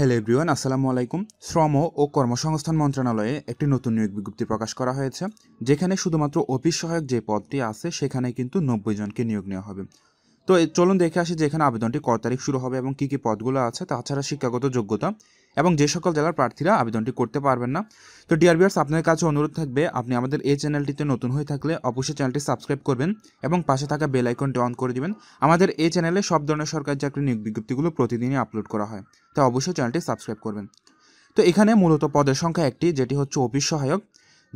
hello everyone আসসালামু আলাইকুম শ্রম ও কর্মসংস্থান মন্ত্রণালয়ে একটি নতুন নিয়োগ বিজ্ঞপ্তি প্রকাশ করা হয়েছে যেখানে শুধুমাত্র অফিস সহায়ক যে পদটি আছে সেখানে কিন্তু নব্বই জনকে নিয়োগ নেওয়া হবে তো চলুন দেখে আসি যে এখানে আবেদনটি ক তারিখ শুরু হবে এবং কী কী পদগুলো আছে তাছাড়া শিক্ষাগত যোগ্যতা এবং যে সকল জেলার প্রার্থীরা আবেদনটি করতে পারবেন না তো ডিআরবিএস আপনার কাছে অনুরোধ থাকবে আপনি আমাদের এই চ্যানেলটিতে নতুন হয়ে থাকলে অবশ্যই চ্যানেলটি সাবস্ক্রাইব করবেন এবং পাশে থাকা বেল আইকনটি অন করে দিবেন আমাদের এই চ্যানেলে সব ধরনের সরকারি চাকরি নিয়োগ বিজ্ঞপ্তিগুলো প্রতিদিনই আপলোড করা হয় তাই অবশ্যই চ্যানেলটি সাবস্ক্রাইব করবেন তো এখানে মূলত পদের সংখ্যা একটি যেটি হচ্ছে অফিস সহায়ক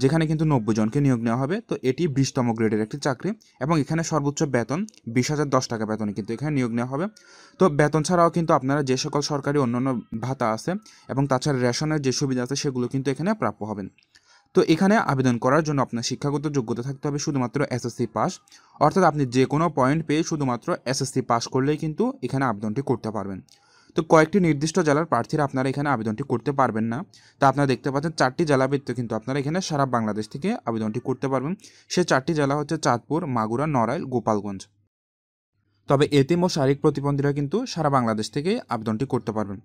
যেখানে কিন্তু নব্বই জনকে নিয়োগ নেওয়া হবে তো এটি বিশতম গ্রেডের একটি চাকরি এবং এখানে সর্বোচ্চ বেতন বিশ হাজার দশ টাকা বেতনে কিন্তু এখানে নিয়োগ নেওয়া হবে তো বেতন ছাড়াও কিন্তু আপনারা যে সকল সরকারি অন্যান্য ভাতা আছে এবং তাছাড়া রেশনের যে সুবিধা আছে সেগুলো কিন্তু এখানে প্রাপ্য হবেন তো এখানে আবেদন করার জন্য আপনার শিক্ষাগত যোগ্যতা থাকতে হবে শুধুমাত্র এসএসসি পাস অর্থাৎ আপনি যে কোনো পয়েন্ট পেয়ে শুধুমাত্র এসএসসি পাস করলেই কিন্তু এখানে আবেদনটি করতে পারবেন তো কয়েকটি নির্দিষ্ট জেলার প্রার্থীরা আপনারা এখানে আবেদনটি করতে পারবেন না তা আপনারা দেখতে পাচ্ছেন চারটি জেলাবৃত্ত কিন্তু আপনারা এখানে সারা বাংলাদেশ থেকে আবেদনটি করতে পারবেন সে চারটি জেলা হচ্ছে চাঁদপুর মাগুরা নড়াইল গোপালগঞ্জ তবে এতিম ও শারীরিক প্রতিবন্ধীরা কিন্তু সারা বাংলাদেশ থেকে আবেদনটি করতে পারবেন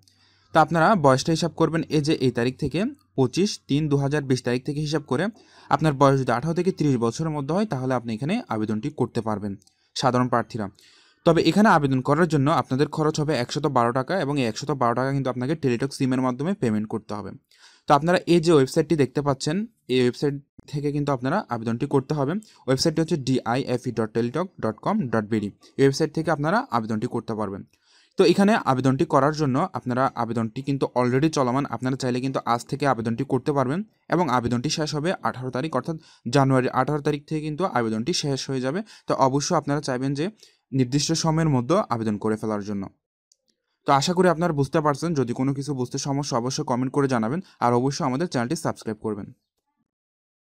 তা আপনারা বয়সটা হিসাব করবেন এই যে এই তারিখ থেকে পঁচিশ তিন দু হাজার বিশ তারিখ থেকে হিসাব করে আপনার বয়স যদি আঠারো থেকে তিরিশ বছরের মধ্যে হয় তাহলে আপনি এখানে আবেদনটি করতে পারবেন সাধারণ প্রার্থীরা তবে এখানে আবেদন করার জন্য আপনাদের খরচ হবে একশত বারো টাকা এবং এই একশত বারো টাকা কিন্তু আপনাকে টেলিটক সিমের মাধ্যমে পেমেন্ট করতে হবে তো আপনারা এই যে ওয়েবসাইটটি দেখতে পাচ্ছেন এই ওয়েবসাইট থেকে কিন্তু আপনারা আবেদনটি করতে হবে ওয়েবসাইটটি হচ্ছে DIFE dot Teletalk dot com dot BD এই ওয়েবসাইট থেকে আপনারা আবেদনটি করতে পারবেন তো এখানে আবেদনটি করার জন্য আপনারা আবেদনটি কিন্তু অলরেডি চলমান আপনারা চাইলে কিন্তু আজ থেকে আবেদনটি করতে পারবেন এবং আবেদনটি শেষ হবে আঠারো তারিখ অর্থাৎ জানুয়ারি আঠারো তারিখ থেকে কিন্তু আবেদনটি শেষ হয়ে যাবে তো অবশ্যই আপনারা চাইবেন যে নির্দিষ্ট সময়ের মধ্যে আবেদন করে ফেলার জন্য তো আশা করি আপনারা বুঝতে পারছেন যদি কোনো কিছু বুঝতে সমস্যা অবশ্যই কমেন্ট করে জানাবেন আর অবশ্যই আমাদের চ্যানেলটি সাবস্ক্রাইব করবেন